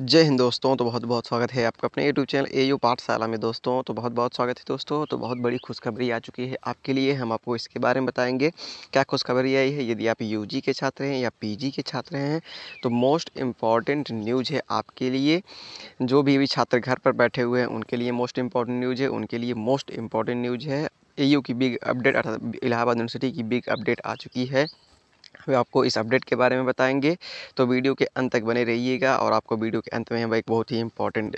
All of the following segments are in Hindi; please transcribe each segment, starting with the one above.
जय हिंद दोस्तों तो बहुत बहुत स्वागत है आपका अपने यूट्यूब चैनल ए यू पाठशाला में दोस्तों तो बहुत बहुत स्वागत है दोस्तों तो बहुत बड़ी खुशखबरी आ चुकी है आपके लिए हम आपको इसके बारे में बताएंगे क्या खुशखबरी आई है यदि आप यूजी के छात्र हैं या पीजी के छात्र हैं तो मोस्ट इम्पॉर्टेंट न्यूज़ है आपके लिए जो भी भी छात्र घर पर बैठे हुए हैं उनके लिए मोस्ट इम्पॉर्टेंट न्यूज़ है उनके लिए मोस्ट इम्पॉर्टेंट न्यूज़ है ए की बिग अपडेट अर्थात इलाहाबाद यूनिवर्सिटी की बिग अपडेट आ चुकी है वे आपको इस अपडेट के बारे में बताएंगे तो वीडियो के अंत तक बने रहिएगा और आपको वीडियो के अंत में हम एक बहुत ही इंपॉर्टेंट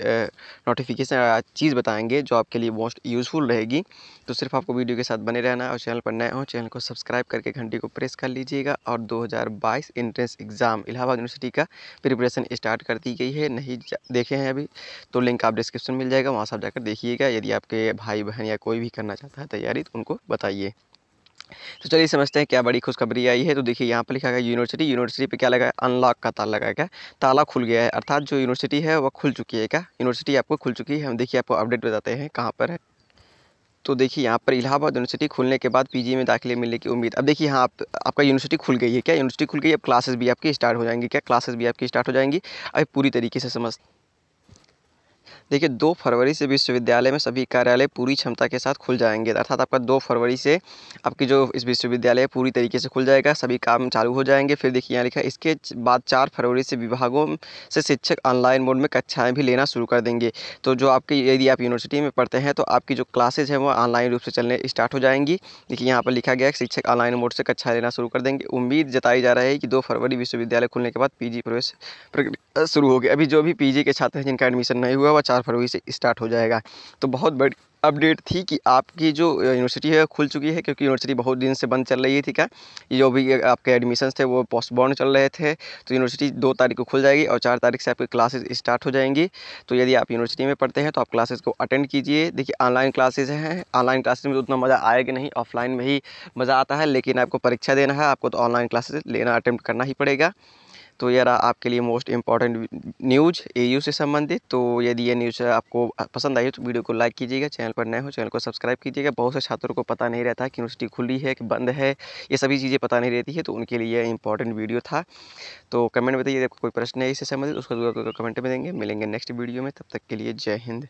नोटिफिकेशन चीज़ बताएंगे जो आपके लिए मोस्ट यूज़फुल रहेगी तो सिर्फ आपको वीडियो के साथ बने रहना और चैनल पर नए हो चैनल को सब्सक्राइब करके घंटी को प्रेस कर लीजिएगा और दो एंट्रेंस एग्ज़ाम इलाहाबाद यूनिवर्सिटी का प्रिपरेशन स्टार्ट कर दी गई है नहीं देखे हैं अभी तो लिंक आप डिस्क्रिप्शन मिल जाएगा वहाँ से आप जाकर देखिएगा यदि आपके भाई बहन या कोई भी करना चाहता है तैयारी तो उनको बताइए तो चलिए समझते हैं क्या बड़ी खुशखबरी आई है तो देखिए यहाँ पर लिखा गया यूनिवर्सिटी यूनिवर्सिटी पे क्या लगा है अनलॉक का ताला लगा गया ताला खुल गया है अर्थात जो यूनिवर्सिटी है वह खुल चुकी है क्या यूनिवर्सिटी आपको खुल चुकी है हम देखिए आपको अपडेट बताते हैं कहाँ पर है तो देखिए यहाँ पर इलाहाबाद यूनिवर्सिटी खुलने के बाद पीजी में दाखिले मिलने की उम्मीद अब देखिए यहाँ आप, आपका यूनिवर्सिटी खुल गई है क्या यूनिवर्सिटी खुल गई अब क्लासेस भी आपकी स्टार्ट हो जाएंगी क्या क्लासेस भी आपकी स्टार्ट हो जाएंगी अब पूरी तरीके से समझ देखिए दो फरवरी से विश्वविद्यालय में सभी कार्यालय पूरी क्षमता के साथ खुल जाएंगे अर्थात आपका दो फरवरी से आपकी जो इस विश्वविद्यालय पूरी तरीके से खुल जाएगा सभी काम चालू हो जाएंगे फिर देखिए यहाँ लिखा इसके बाद चार फरवरी से विभागों से शिक्षक ऑनलाइन मोड में कक्षाएँ भी लेना शुरू कर देंगे तो जो आपकी यदि आप यूनिवर्सिटी में पढ़ते हैं तो आपकी जो क्लासेज हैं वो ऑनलाइन रूप से चलने स्टार्ट हो जाएंगी देखिए यहाँ पर लिखा गया है शिक्षक ऑनलाइन मोड से कक्षा लेना शुरू कर देंगे उम्मीद जताई जा रही है कि दो फरवरी विश्वविद्यालय खुलने के बाद पीजी प्रवेश शुरू हो गया अभी जो भी पीजी के छात्र हैं जिनका एडमिशन नहीं हुआ वह चार फरवरी से स्टार्ट हो जाएगा तो बहुत बड़ी अपडेट थी कि आपकी जो यूनिवर्सिटी है खुल चुकी है क्योंकि यूनिवर्सिटी बहुत दिन से बंद चल रही थी क्या जो भी आपके एडमिशन थे वो पोस्टबॉन चल रहे थे तो यूनिवर्सिटी दो तारीख को खुल जाएगी और चार तारीख से आपकी क्लासेस स्टार्ट हो जाएंगी तो यदि आप यूनिवर्सिटी में पढ़ते हैं तो आप क्लासेज को अटेंड कीजिए देखिए ऑनलाइन क्लासेज हैं ऑनलाइन क्लासेज में तो उतना मज़ा आएगा नहीं ऑफलाइन में ही मज़ा आता है लेकिन आपको परीक्षा देना है आपको तो ऑनलाइन क्लासेज लेना अटैम्प्ट करना ही पड़ेगा तो ये रहा आपके लिए मोस्ट इंपॉर्टेंट न्यूज एयू से संबंधित तो यदि ये न्यूज़ आपको पसंद आई हो तो वीडियो को लाइक कीजिएगा चैनल पर नए हो चैनल को सब्सक्राइब कीजिएगा बहुत से छात्रों को पता नहीं रहता कि यूनिवर्सिटी खुली है कि बंद है ये सभी चीज़ें पता नहीं रहती है तो उनके लिए इंपॉर्टेंट वीडियो था तो कमेंट बताइए आपको कोई प्रश्न है इससे संबंधित उसको कमेंट में देंगे मिलेंगे नेक्स्ट वीडियो में तब तक के लिए जय हिंद